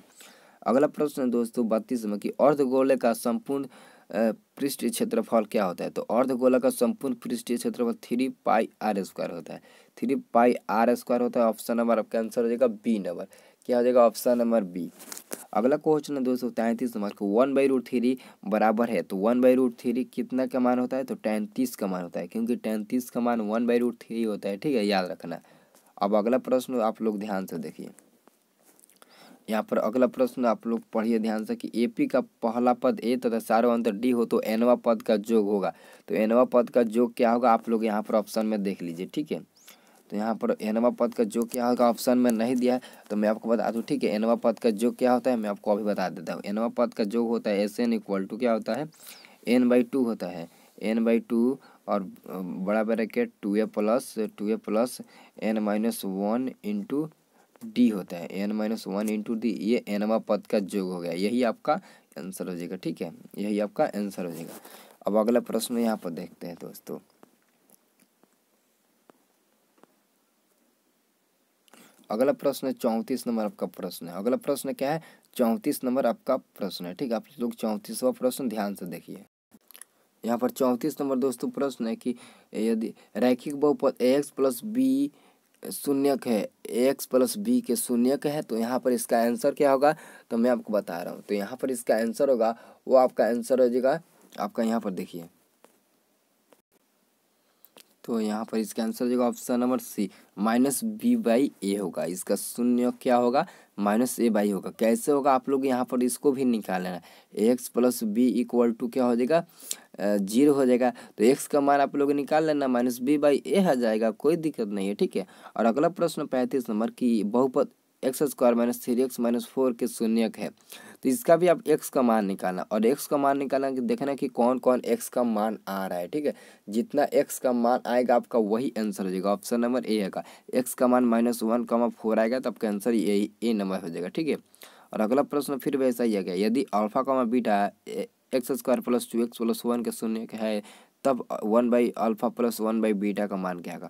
अगला प्रश्न दोस्तों बत्तीस में कि अर्धगोले का संपूर्ण पृष्ठीय क्षेत्रफल क्या होता है तो अर्धगोला का संपूर्ण पृष्ठीय क्षेत्रफल थ्री पाई आर स्क्वायर होता है थ्री पाई आर स्क्वायर होता है ऑप्शन नंबर आपका आंसर हो जाएगा बी नंबर क्या हो जाएगा ऑप्शन नंबर बी अगला क्वेश्चन है दोस्तों तैंतीस नंबर को वन बाई रूट थ्री बराबर है तो वन बाई रूट थ्री कितना का मान होता है तो तैंतीस का मान होता है क्योंकि तैंतीस का मान वन बाई रूट थ्री होता है ठीक है याद रखना अब अगला प्रश्न आप लोग ध्यान से देखिए यहाँ पर अगला प्रश्न आप लोग पढ़िए ध्यान से कि एपी का पहला पद ए तथा तो सारो अंतर डी हो तो एनवा पद का जोग होगा तो एनवा पद का जोग क्या होगा आप लोग यहाँ पर ऑप्शन में देख लीजिए ठीक है तो यहाँ पर एनवा पद का जो क्या होगा ऑप्शन में नहीं दिया है तो मैं आपको बता दूँ ठीक है एनवा पद का जो क्या होता है मैं आपको अभी बता देता हूँ एनवा पद का जो होता है एस एन इक्वल टू क्या होता है एन बाई टू होता है एन बाई टू और बड़ा bracket two A plus two A plus n minus one into D होता है n minus one into D ये एनवा पद का योग हो गया यही आपका आंसर हो जाएगा ठीक है यही आपका आंसर हो जाएगा अब अगला प्रश्न यहाँ पर देखते हैं दोस्तों अगला प्रश्न चौंतीस नंबर आपका प्रश्न है अगला प्रश्न क्या है चौंतीस नंबर आपका प्रश्न है ठीक है आप लोग चौंतीसवा प्रश्न ध्यान से देखिए यहाँ पर चौंतीस नंबर दोस्तों प्रश्न है कि यदि रैखिक बहुपद ए एक्स प्लस बी शून्यक है एक्स प्लस बी के शून्यक है तो यहाँ पर इसका आंसर क्या होगा तो मैं आपको बता रहा हूँ तो यहाँ पर इसका आंसर होगा वो आपका आंसर हो जाएगा आपका यहाँ पर देखिए तो यहाँ पर इसका आंसर हो जाएगा option number C minus B by A होगा इसका शून्य क्या होगा माइनस ए बाई होगा कैसे होगा आप लोग यहाँ पर इसको भी निकाल लेना x plus B equal to क्या हो जाएगा जीरो हो जाएगा तो एक्स का मान आप लोग निकाल लेना माइनस बी बाई ए आ जाएगा कोई दिक्कत नहीं है ठीक है और अगला प्रश्न पैंतीस नंबर की बहुपद x square minus three x minus four के शून्यक है तो इसका भी आप एक्स का मान निकालना और एक्स का मान निकालना कि देखना कि कौन कौन एक्स का मान आ रहा है ठीक है जितना एक्स का मान आएगा आपका वही आंसर हो जाएगा ऑप्शन नंबर ए है का एक्स का मान माइनस वन कमा फोर आएगा तो आपका आंसर यही ए नंबर हो जाएगा ठीक है और अगला प्रश्न फिर वैसा ही आ गया यदि alpha comma beta x square plus two x plus one का शून्य है तब one by alpha plus one by beta का मान क्या होगा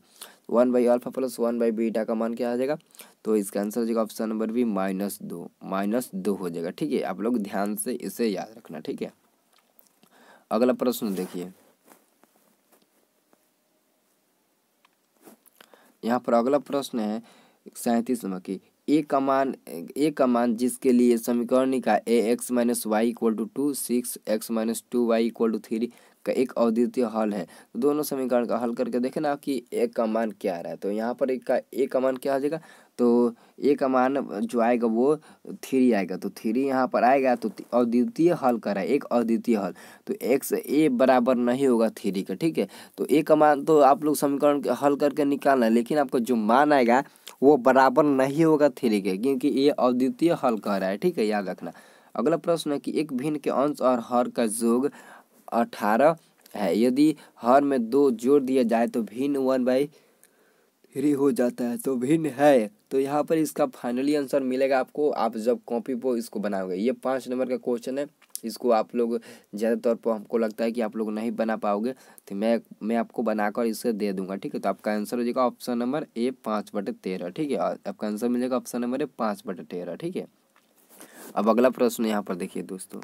one by alpha plus one by beta का मान क्या आ जाएगा तो इसका आंसर हो जाएगा ऑप्शन नंबर बी माइनस दो माइनस दो हो जाएगा ठीक है आप लोग ध्यान से इसे याद रखना ठीक है अगला प्रश्न देखिए यहाँ पर अगला प्रश्न है सैंतीस नंबर की एक कमान एक कमान जिसके लिए समीकरण का A x minus y equal to two six x minus two Y equal to three का एक अद्वितीय हल है तो दोनों समीकरण का हल करके देखें ना कि एक का मान क्या आ रहा है तो यहाँ पर एक का एक का मान क्या आ जाएगा तो एक का मान जो आएगा वो थ्री आएगा तो थ्री यहाँ पर आएगा तो अद्वितीय हल कर रहा है एक अद्वितीय हल तो एक्स ए बराबर नहीं होगा थ्री का ठीक है तो एक का मान तो आप लोग समीकरण हल करके निकालना लेकिन आपका जो मान आएगा वो बराबर नहीं होगा थ्री के क्योंकि ये अद्वितीय हल कह रहा है ठीक है याद रखना अगला प्रश्न है कि एक भिन्न के अंश और हर का जोग अठारह है यदि हर में दो जोड़ दिया जाए तो भिन्न वन बाई थ्री हो जाता है तो भिन्न है तो यहाँ पर इसका फाइनली आंसर मिलेगा आपको आप जब कॉपी पर इसको बनाओगे ये पाँच नंबर का क्वेश्चन है इसको आप लोग ज़्यादातर पर तो हमको लगता है कि आप लोग नहीं बना पाओगे तो मैं मैं आपको बनाकर इसे दे दूंगा ठीक है तो आपका आंसर हो जाएगा ऑप्शन नंबर ए पाँच बटे तेरह ठीक है आपका आंसर मिलेगा ऑप्शन नंबर ए पाँच बटे तेरह ठीक है अब अगला प्रश्न यहाँ पर देखिए दोस्तों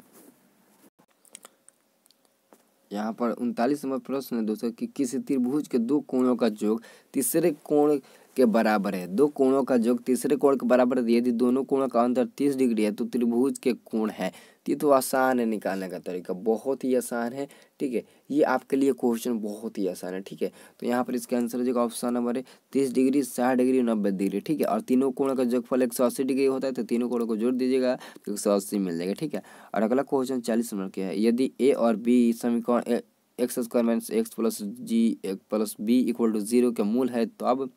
यहाँ पर उनतालीस नंबर प्रश्न है दोस्तों कि किसी त्रिभुज के दो कोणों का जोग तीसरे कोण के बराबर है दो कोणों का जोग तीसरे कोण के बराबर है यदि दोनों कोणों का अंतर तीस डिग्री है तो त्रिभुज के कोण है ये तो आसान है निकालने का तरीका बहुत ही आसान है ठीक है ये आपके लिए क्वेश्चन बहुत ही आसान है ठीक है तो यहाँ पर इसका आंसर हो जाएगा ऑप्शन नंबर है तीस डिग्री साठ डिग्री नब्बे डिग्री ठीक है और तीनों कोण का जोगफल एक सौ अस्सी डिग्री होता है तो तीनों कोणों को जोड़ दीजिएगा तो एक सौ अस्सी मिल जाएगा ठीक है और अगला क्वेश्चन चालीस नंबर के है यदि ए और बी समीकरण x square minus x plus जी एक plus B equal to zero के मूल है तो अब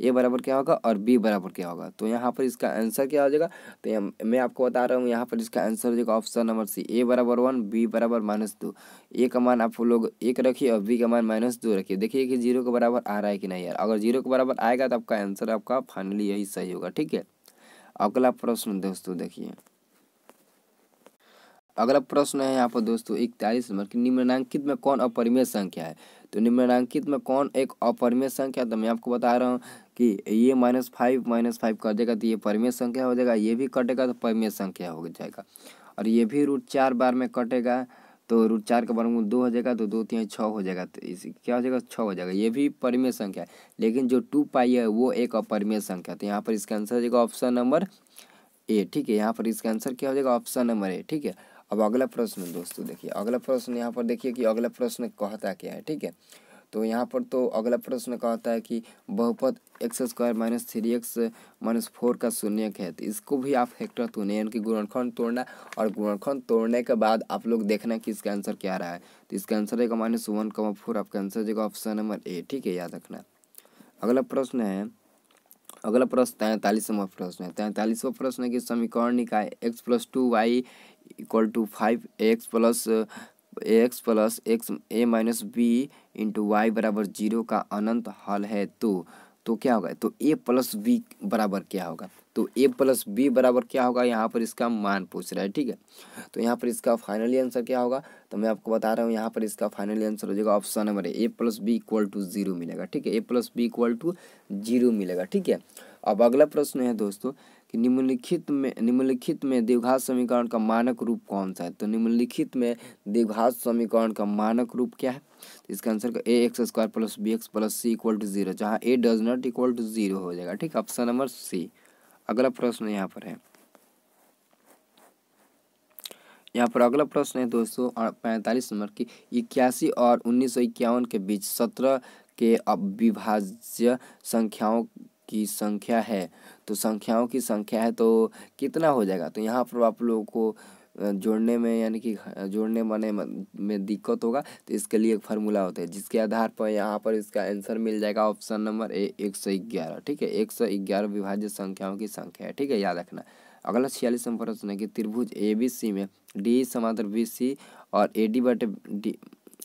ए बराबर क्या होगा और बी बराबर क्या होगा तो यहाँ पर इसका आंसर क्या हो जाएगा तो मैं आपको बता रहा हूँ यहाँ पर इसका आंसर हो जाएगा ऑप्शन नंबर सी ए बराबर वन बी बराबर माइनस दो ए का मान आप लोग एक रखिए और बी का मान माइनस दो रखिए देखिए कि जीरो के बराबर आ रहा है कि नहीं यार अगर जीरो के बराबर आएगा तो आपका आंसर आपका फाइनली यही सही होगा ठीक है अगला प्रश्न दोस्तों देखिए अगला प्रश्न है यहाँ पर दोस्तों इकतालीस नंबर की निम्नांकित में कौन अपरिमेय संख्या है तो निम्नांकित में कौन एक अपरमेय संख्या तो मैं आपको बता रहा हूँ कि ये माइनस फाइव माइनस फाइव कर देगा तो ये परमेय संख्या हो जाएगा ये भी कटेगा तो परमेय संख्या हो जाएगा और ये भी रूट चार बार में कटेगा तो रूट चार का में दो हो जाएगा तो दो तीन छः हो जाएगा तो इस क्या हो जाएगा छः हो जाएगा ये भी परिमेय संख्या है लेकिन जो टू पाई है वो एक अपरिमेय संख्या तो यहाँ पर इसका आंसर हो जाएगा ऑप्शन नंबर ए ठीक है यहाँ पर इसका आंसर क्या हो जाएगा ऑप्शन नंबर ए ठीक है अब अगला प्रश्न दोस्तों देखिए अगला प्रश्न यहाँ पर देखिए कि अगला प्रश्न कहता क्या है ठीक है तो यहाँ पर तो अगला प्रश्न कहता है कि बहुपद x square minus three x minus four का शून्य है तो इसको भी आप हेक्टर तो नहीं कि गुणनखंड तोड़ना और गुणनखंड तोड़ने के बाद आप लोग देखना कि इसका आंसर क्या रहा है तो इसका आंसर रहेगा माइनस वन कमा फोर आपका आंसर रहेगा ऑप्शन नंबर ए ठीक है याद रखना अगला प्रश्न है अगला प्रश्न तैंतालीसवा प्रश्न है तैंतालीसवा प्रश्न है कि समीकरण निकाय x plus two Y equal to five x plus x plus x A minus B into y बराबर जीरो का अनंत हल है तो तो क्या होगा तो ए प्लस बी बराबर क्या होगा तो ए प्लस बी बराबर क्या होगा यहाँ पर इसका मान पूछ रहा है ठीक है तो यहाँ पर इसका फाइनली आंसर क्या होगा तो मैं आपको बता रहा हूँ यहाँ पर इसका फाइनली आंसर हो जाएगा option number A plus B equal to zero मिलेगा ठीक है A plus B equal to zero मिलेगा ठीक है अब अगला प्रश्न है दोस्तों कि निम्नलिखित में निम्नलिखित में देवघात समीकरण का मानक रूप कौन सा है तो निम्नलिखित में देवघात समीकरण का मानक रूप क्या है तो इसका आंसर का A x square plus B x plus C equal to zero जहाँ A does not equal to zero हो जाएगा ठीक ऑप्शन नंबर सी अगला प्रश्न यहाँ पर है यहाँ पर अगला प्रश्न है दो पैंतालीस नंबर की इक्यासी और उन्नीस सौ इक्यावन के बीच सत्रह के अविभाज्य संख्याओं की संख्या है तो संख्याओं की संख्या है तो कितना हो जाएगा तो यहाँ पर आप लोगों को जोड़ने में यानी कि जोड़ने बने में दिक्कत होगा तो इसके लिए एक फार्मूला होता है जिसके आधार पर यहाँ पर इसका आंसर मिल जाएगा ऑप्शन नंबर ए एक सौ ग्यारह ठीक है एक सौ ग्यारह विभाजित संख्याओं की संख्या है ठीक है याद रखना अगला छियालीस नंबर प्रश्न है कि त्रिभुज ए बी सी में डी समांतर बी सी और ए डी बटे डी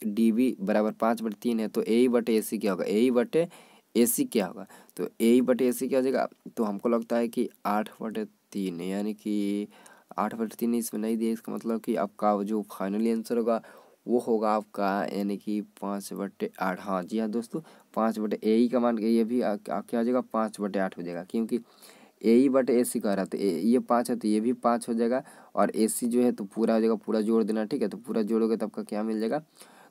डी बी बराबर पाँच बटे तीन है तो ए बटे ए सी क्या होगा ए बटे ए सी क्या होगा तो ए बटे ए सी क्या हो जाएगा तो हमको लगता है कि आठ बटे तीन यानी कि आठ बटे तीन इसमें नहीं दिया इसका मतलब कि आपका जो फाइनली आंसर होगा वो होगा आपका यानी कि पाँच बटे आठ हाँ जी हाँ दोस्तों पाँच बटे ए ही का मान ये भी आ, क्या हो जाएगा पाँच बटे आठ हो जाएगा क्योंकि ए ही बटे ए सी कह रहा था तो ये पाँच है तो ये भी पाँच हो जाएगा और ए सी जो है तो पूरा हो जाएगा पूरा जोड़ देना ठीक है तो पूरा जोड़ोगे तो आपका क्या मिल जाएगा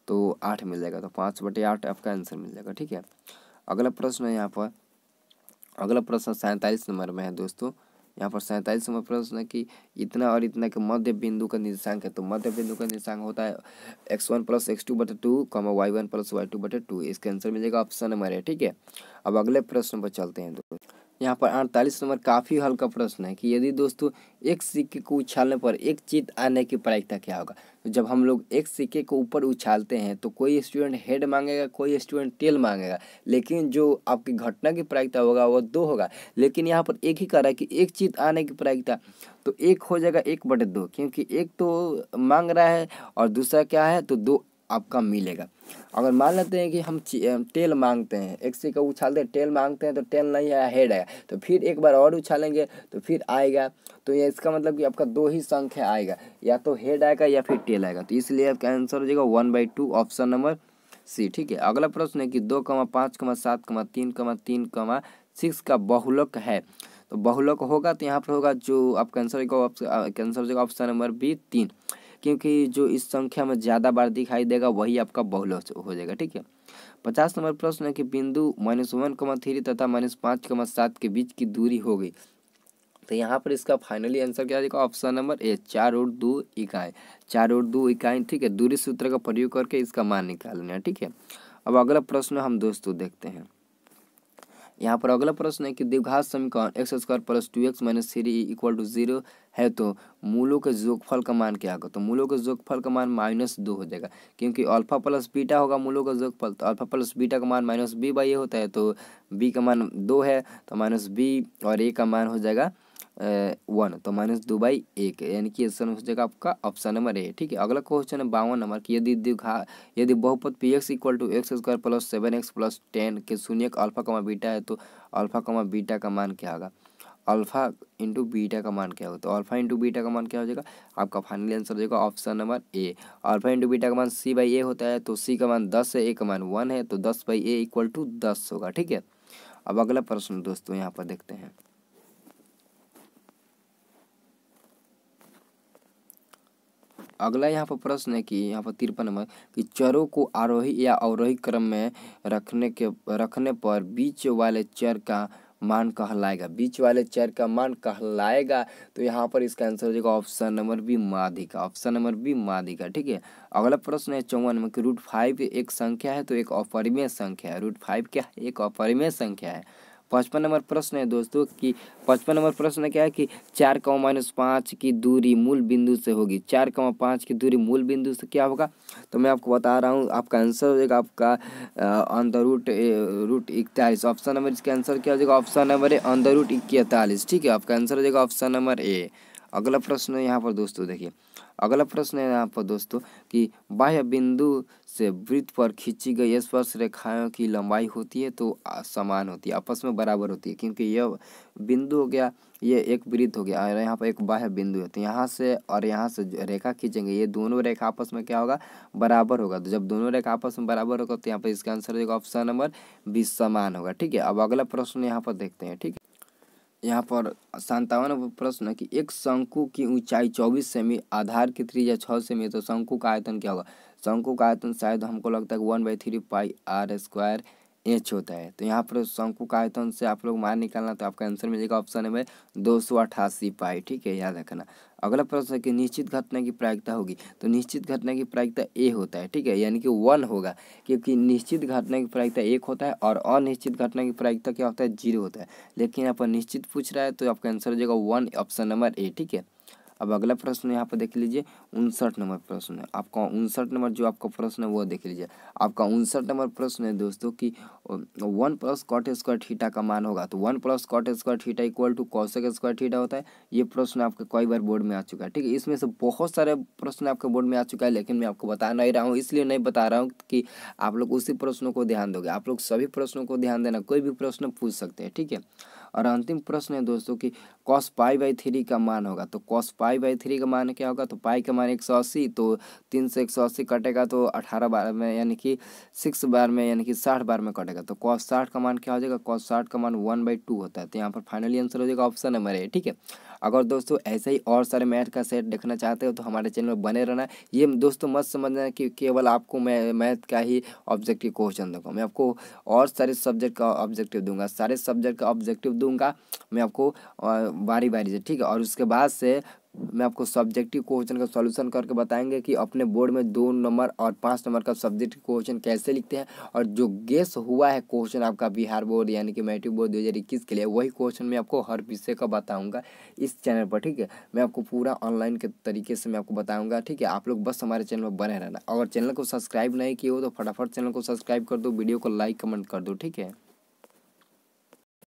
तो आठ मिल जाएगा तो पाँच बटे आठ आपका आंसर मिल जाएगा ठीक है अगला प्रश्न है यहाँ पर अगला प्रश्न सैंतालीस नंबर में है दोस्तों यहाँ पर सैंतालीस नंबर प्रश्न है कि इतना और इतना के मध्य बिंदु का निर्देशांक है तो मध्य बिंदु का निर्देशांक होता है x one plus x two बटे two comma y one plus y two बटे टू इसका आंसर मिलेगा ऑप्शन नंबर है ठीक है अब अगले प्रश्न पर चलते हैं दोस्तों यहाँ पर अड़तालीस नंबर काफ़ी हल्का प्रश्न है कि यदि दोस्तों एक सिक्के को उछालने पर एक चीत आने की प्रायिकता क्या होगा तो जब हम लोग एक सिक्के को ऊपर उछालते हैं तो कोई स्टूडेंट हेड मांगेगा कोई स्टूडेंट टेल मांगेगा लेकिन जो आपकी घटना की प्रायिकता होगा वह दो होगा लेकिन यहाँ पर एक ही कर रहा है कि एक चीत आने की प्रायिकता तो एक हो जाएगा एक बटे दो क्योंकि एक तो मांग रहा है और दूसरा क्या है तो दो आपका मिलेगा अगर मान लेते हैं कि हम टेल मांगते हैं एक से का उछालते हैं टेल मांगते हैं तो टेल नहीं आया हेड आया तो फिर एक बार और उछालेंगे तो फिर आएगा तो ये इसका मतलब कि आपका दो ही संख्या आएगा या तो हेड आएगा या फिर टेल आएगा तो इसलिए आपका आंसर हो जाएगा one by two option number C ठीक है अगला प्रश्न है कि दो कमा पाँच कमा सात कमा तीन कमा तीन कमा सिक्स का बहुलक है तो बहुलक होगा तो यहाँ पर होगा जो आपका आंसर होगा आंसर हो जाएगा ऑप्शन नंबर बी तीन क्योंकि जो इस संख्या में ज़्यादा बार दिखाई देगा वही आपका बहुल हो जाएगा ठीक है पचास नंबर प्रश्न है कि बिंदु माइनस वन कमा थ्री तथा माइनस पाँच कमा सात के बीच की दूरी हो गई तो यहाँ पर इसका फाइनली आंसर क्या देखो ऑप्शन नंबर ए चार और दो इकाई चार और दो इकाई ठीक है दूरी सूत्र का प्रयोग करके इसका मान निकालना है ठीक है अब अगला प्रश्न हम दोस्तों देखते हैं यहाँ पर अगला प्रश्न है कि द्विघात समीकरण x square plus two x minus three equal to zero है तो मूलों के जोगफल का मान क्या होगा तो मूलों के जोगफल का मान माइनस दो हो जाएगा क्योंकि अल्फा प्लस बीटा होगा मूलों का जोगफल तो अल्फा प्लस बीटा का मान माइनस बी बाई ए होता है तो बी का मान दो है तो माइनस बी और ए का मान हो जाएगा वन तो माइनस दो बाई एक यानी कि ऑप्शन हो जाएगा आपका ऑप्शन नंबर ए ठीक है अगला क्वेश्चन है बावन नंबर की यदि दिखा यदि बहुपद P x equal to x square plus seven x plus ten के शून्य अल्फा कमा बीटा है तो अल्फा कमा बीटा का मान क्या होगा अल्फ़ा इंटू बीटा का मान क्या होगा तो अल्फ़ा इंटू बीटा का मान क्या हो जाएगा आपका फाइनल आंसर हो जाएगा option number A alpha into beta का मान सी बाई ए होता है तो सी का मान दस है ए का मान वन है तो दस बाई ए इक्वल टू दस होगा ठीक है अब अगला प्रश्न दोस्तों यहाँ पर देखते हैं अगला यहाँ पर प्रश्न है कि यहाँ पर तिरपन नंबर कि चरों को आरोही या अवरोही क्रम में रखने के रखने पर बीच वाले चर का मान कहलाएगा बीच वाले चर का मान कहलाएगा तो यहाँ पर इसका आंसर हो जाएगा ऑप्शन नंबर बी माधिका ऑप्शन नंबर बी माधिका ठीक है अगला प्रश्न है चौवन में कि रूट फाइव एक संख्या है तो एक अपरिमेय संख्या है रूट फाइव क्या है एक अपरिमेय संख्या है पचपन नंबर प्रश्न है दोस्तों कि पचपन नंबर प्रश्न क्या है कि चार कौमा माइनस पाँच की दूरी मूल बिंदु से होगी चार कौमा पाँच की दूरी मूल बिंदु से क्या होगा तो मैं आपको बता रहा हूँ आपका आंसर हो जाएगा आपका ऑन द रूट रूट इकतालीस ऑप्शन नंबर इसका आंसर क्या हो जाएगा option number A on the root इकतालीस ठीक है आपका आंसर हो जाएगा ऑप्शन नंबर ए अगला प्रश्न है यहाँ पर दोस्तों देखिए अगला प्रश्न है यहाँ पर दोस्तों कि बाह्य बिंदु से वृत्त पर खींची गई स्पर्श रेखाओं की लंबाई होती है तो समान होती है आपस में बराबर होती है क्योंकि यह बिंदु हो गया ये एक वृत्त हो गया और यहाँ पर एक बाह्य बिंदु है तो यहाँ से और यहाँ से रेखा खींचेंगे ये दोनों रेखा आपस में क्या होगा बराबर होगा तो जब दोनों रेखा आपस में बराबर होगा तो यहाँ पर इसका आंसर होगा ऑप्शन नंबर बीस समान होगा ठीक है अब अगला प्रश्न यहाँ पर देखते हैं ठीक है यहाँ पर संतावन प्रश्न है कि एक शंकु की ऊंचाई चौबीस सेमी आधार की त्रिज्या छः सेमी तो शंकु का आयतन क्या होगा शंकु का आयतन शायद हमको लगता है one by three pi r square H होता है तो यहाँ पर शंकु का आयतन से आप लोग मान निकालना तो आपका आंसर मिलेगा ऑप्शन है दो सौ अट्ठासी पाई ठीक है याद रखना अगला प्रश्न है कि निश्चित घटना की प्रायिकता होगी तो निश्चित घटना की प्रायिकता ए होता है ठीक है यानी कि वन होगा क्योंकि निश्चित घटना की प्रायिकता एक होता है और अनिश्चित घटना की प्रायिकता क्या होता है जीरो होता है लेकिन यहाँ पर निश्चित पूछ रहा है तो आपका आंसर हो जाएगा वन ऑप्शन नंबर ए ठीक है अब अगला प्रश्न यहाँ पर देख लीजिए उनसठ नंबर प्रश्न है आपका उनसठ नंबर जो आपका प्रश्न है वो देख लीजिए आपका उनसठ नंबर प्रश्न है दोस्तों कि one plus cot square theta का मान होगा तो one plus cot square theta equal to cosec square theta होता है ये प्रश्न आपका कई बार बोर्ड में आ चुका है ठीक है इसमें से बहुत सारे प्रश्न आपके बोर्ड में आ चुका है लेकिन मैं आपको बता नहीं रहा हूँ इसलिए नहीं बता रहा हूँ कि आप लोग उसी प्रश्नों को ध्यान दोगे आप लोग सभी प्रश्नों को ध्यान देना कोई भी प्रश्न पूछ सकते हैं ठीक है और अंतिम प्रश्न है दोस्तों कि कॉस पाई बाई थ्री का मान होगा तो कॉस पाई बाई थ्री का मान क्या होगा तो पाई का मान एक सौ अस्सी तो तीन सौ एक सौ अस्सी कटेगा तो अठारह बार में यानी कि सिक्स बार में यानी कि साठ बार में कटेगा तो कॉस साठ का मान क्या हो जाएगा कॉस साठ का मान वन बाई टू होता है तो यहाँ पर फाइनली आंसर हो जाएगा ऑप्शन नंबर ए ठीक है अगर दोस्तों ऐसे ही और सारे मैथ का सेट देखना चाहते हो तो हमारे चैनल में बने रहना ये दोस्तों मत समझना कि केवल आपको मैं मैथ का ही ऑब्जेक्टिव क्वेश्चन दूंगा मैं आपको और सारे सब्जेक्ट का ऑब्जेक्टिव दूंगा सारे सब्जेक्ट का ऑब्जेक्टिव दूंगा मैं आपको बारी बारी से ठीक है और उसके बाद से मैं आपको सब्जेक्टिव क्वेश्चन का सॉल्यूशन करके बताएंगे कि अपने बोर्ड में दो नंबर और पाँच नंबर का सब्जेक्ट क्वेश्चन कैसे लिखते हैं और जो गेस हुआ है क्वेश्चन आपका बिहार बोर्ड यानी कि मैट्रिक बोर्ड दो के लिए वही क्वेश्चन मैं आपको हर विषय का बताऊँगा इस चैनल पर ठीक है मैं आपको पूरा ऑनलाइन के तरीके से मैं आपको बताऊँगा ठीक है आप लोग बस हमारे चैनल पर बने रहना अगर चैनल को सब्सक्राइब नहीं किए हो तो फटाफट चैनल को सब्सक्राइब कर दो वीडियो को लाइक कमेंट कर दो ठीक है